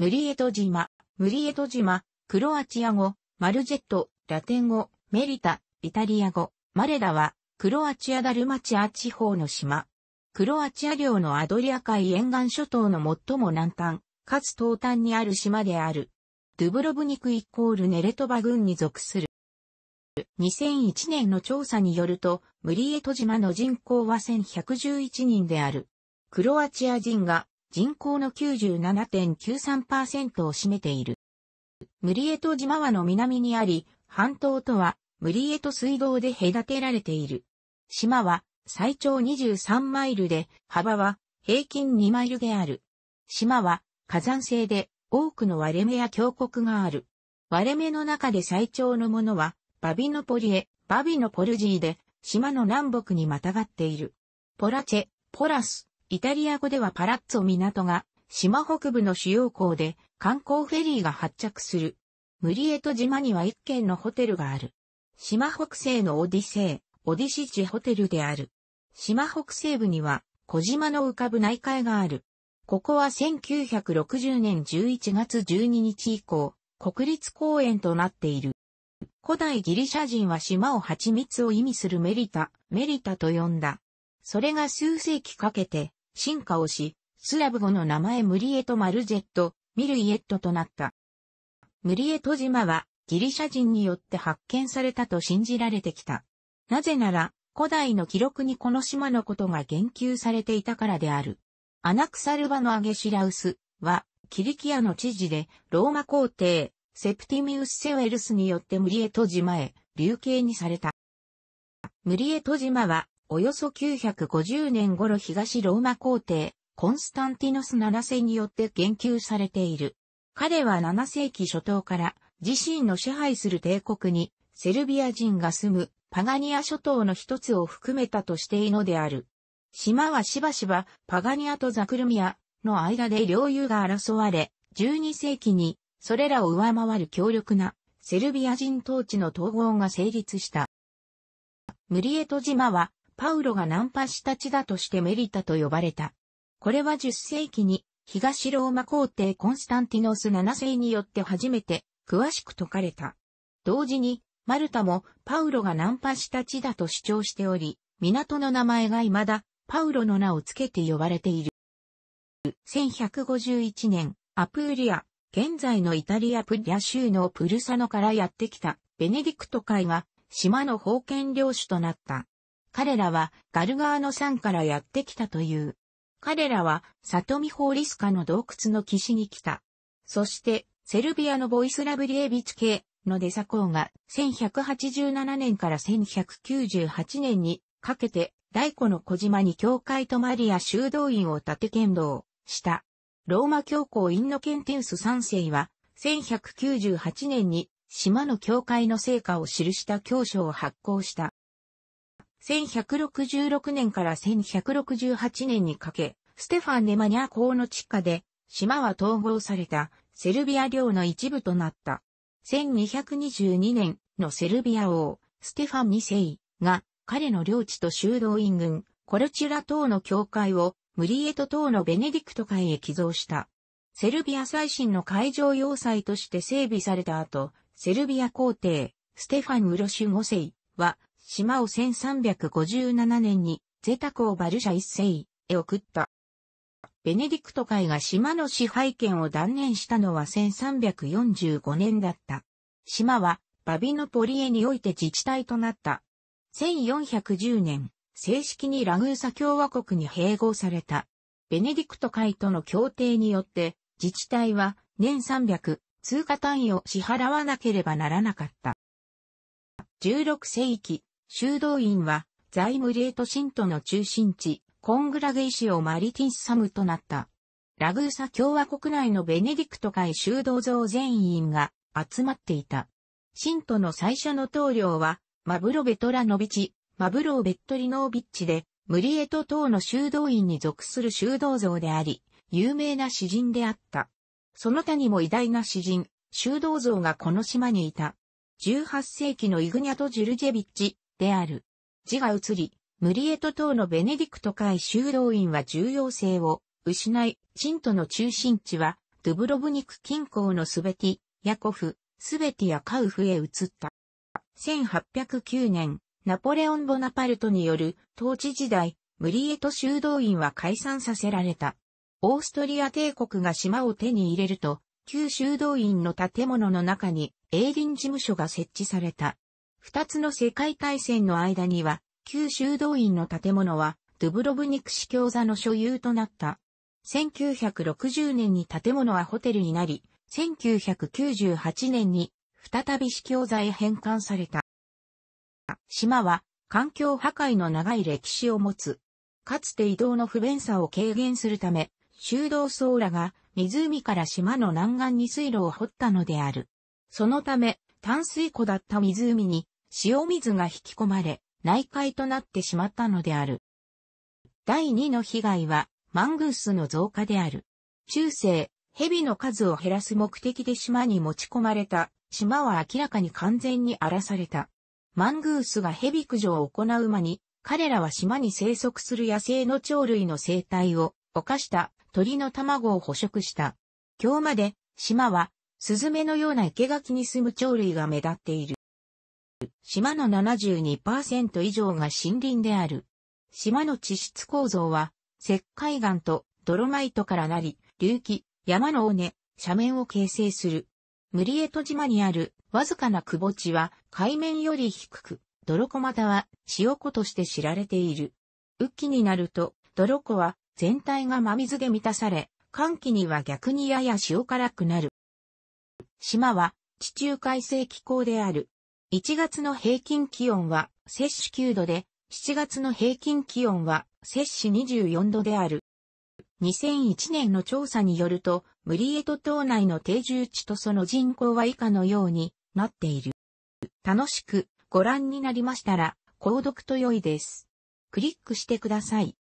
ムリエト島、ムリエト島、クロアチア語、マルジェット、ラテン語、メリタ、イタリア語、マレダは、クロアチアダルマチア地方の島。クロアチア領のアドリア海沿岸諸島の最も南端、かつ東端にある島である。ドゥブロブニクイコールネレトバ郡に属する。2001年の調査によると、ムリエト島の人口は1111人である。クロアチア人が人口の97.93%を占めている。ムリエト島はの南にあり、半島とはムリエト水道で隔てられている。島は最長23マイルで、幅は平均2マイルである。島は火山性で多くの割れ目や峡谷がある。割れ目の中で最長のものは、バビノポリエ、バビノポルジーで、島の南北にまたがっている。ポラチェ、ポラス、イタリア語ではパラッツォ港が島北部の主要港で観光フェリーが発着する。ムリエト島には一軒のホテルがある。島北西のオディセイ、オディシチホテルである。島北西部には小島の浮かぶ内海がある。ここは1960年11月12日以降、国立公園となっている。古代ギリシャ人は島を蜂蜜を意味するメリタ、メリタと呼んだ。それが数世紀かけて進化をし、スラブ語の名前ムリエト・マルジェット、ミルイエットとなった。ムリエト島はギリシャ人によって発見されたと信じられてきた。なぜなら、古代の記録にこの島のことが言及されていたからである。アナクサルバのアゲシラウスは、キリキアの知事で、ローマ皇帝、セプティミウス・セウェルスによってムリエト島へ、流刑にされた。ムリエト島は、およそ950年頃東ローマ皇帝、コンスタンティノス7世によって言及されている。彼は7世紀初頭から自身の支配する帝国にセルビア人が住むパガニア諸島の一つを含めたとしていいのである。島はしばしばパガニアとザクルミアの間で領有が争われ、12世紀にそれらを上回る強力なセルビア人統治の統合が成立した。ムリエト島はパウロがナンパした地だとしてメリタと呼ばれた。これは10世紀に東ローマ皇帝コンスタンティノス7世によって初めて詳しく解かれた。同時にマルタもパウロがナンパした地だと主張しており、港の名前が未だパウロの名を付けて呼ばれている。1151年、アプーリア、現在のイタリアプリア州のプルサノからやってきたベネディクト会が島の封建領主となった。彼らはガルガーノ山からやってきたという。彼らはサトミホーリスカの洞窟の岸に来た。そして、セルビアのボイスラブリエビチ系のデサコーが1187年から1198年にかけて大古の小島に教会とマリア修道院を建て剣道した。ローマ教皇インノケンテウス3世は1198年に島の教会の成果を記した教書を発行した。1166年から1168年にかけ、ステファン・ネマニャ公の地下で、島は統合されたセルビア領の一部となった。1222年のセルビア王、ステファン2世が彼の領地と修道院軍、コルチュラ島の教会をムリエト島のベネディクト海へ寄贈した。セルビア最新の海上要塞として整備された後、セルビア皇帝、ステファン・ムロシュ5世は島を1357年にゼタコバルシャ一世へ送った。ベネディクト会が島の支配権を断念したのは1345年だった。島はバビノポリエにおいて自治体となった。1410年、正式にラグーサ共和国に併合された。ベネディクト会との協定によって、自治体は年300通貨単位を支払わなければならなかった。16世紀、修道院は、イムリエト信徒の中心地、コングラゲイシオ・マリティンサムとなった。ラグーサ共和国内のベネディクト会修道像全員が集まっていた。信徒の最初の棟梁は、マブロベトラノビチ、マブロベットリノービッチで、ムリエト等の修道院に属する修道像であり、有名な詩人であった。その他にも偉大な詩人、修道像がこの島にいた。18世紀のイグニャト・ジュルジェビッチ、である。字が移り、ムリエト島のベネディクト会修道院は重要性を失い、チントの中心地は、ドゥブロブニク近郊のスベティ、ヤコフ、スベティやカウフへ移った。1809年、ナポレオン・ボナパルトによる統治時代、ムリエト修道院は解散させられた。オーストリア帝国が島を手に入れると、旧修道院の建物の中に営林事務所が設置された。二つの世界大戦の間には、旧修道院の建物は、ドゥブロブニク市教座の所有となった。1960年に建物はホテルになり、1998年に再び市教座へ返還された。島は環境破壊の長い歴史を持つ。かつて移動の不便さを軽減するため、修道僧らが湖から島の南岸に水路を掘ったのである。そのため、淡水湖だった湖に塩水が引き込まれ、内海となってしまったのである。第二の被害は、マングースの増加である。中世、蛇の数を減らす目的で島に持ち込まれた、島は明らかに完全に荒らされた。マングースが蛇駆除を行う間に、彼らは島に生息する野生の鳥類の生態を犯した鳥の卵を捕食した。今日まで島はスズメのような生垣に住む鳥類が目立っている。島の72%以上が森林である。島の地質構造は、石灰岩とドロマイトからなり、隆起、山の尾根、斜面を形成する。無理江戸島にあるわずかな窪地は海面より低く、泥湖または塩湖として知られている。雨季になると、泥湖は全体が真水で満たされ、寒気には逆にやや塩辛くなる。島は地中海性気候である。1月の平均気温は摂氏9度で、7月の平均気温は摂氏24度である。2001年の調査によると、ムリエト島内の定住地とその人口は以下のようになっている。楽しくご覧になりましたら、購読と良いです。クリックしてください。